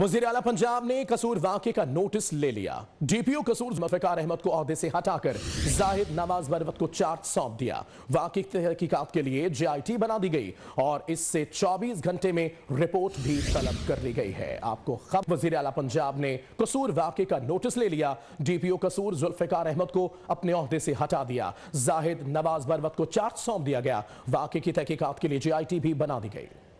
वजीर अला पंजाब ने कसूर वाके का नोटिस ले लिया डीपीओ कसूर जुल्फिकार अहमद को अहदे से हटाकर जाहिद नवाज बरवत को चार्ज सौंप दिया वाक तहकीकत के लिए जेआईटी बना दी गई और इससे 24 घंटे में रिपोर्ट भी तलब कर ली गई है आपको खबर वजीर अला पंजाब ने कसूर वाके का नोटिस ले लिया डीपीओ कसूर जुल्फिकार अहमद को अपने अहदे से हटा दिया जाहिद नवाज बरवत को चार्ज सौंप दिया गया वाकई की तहकीकत के लिए जे भी बना दी गई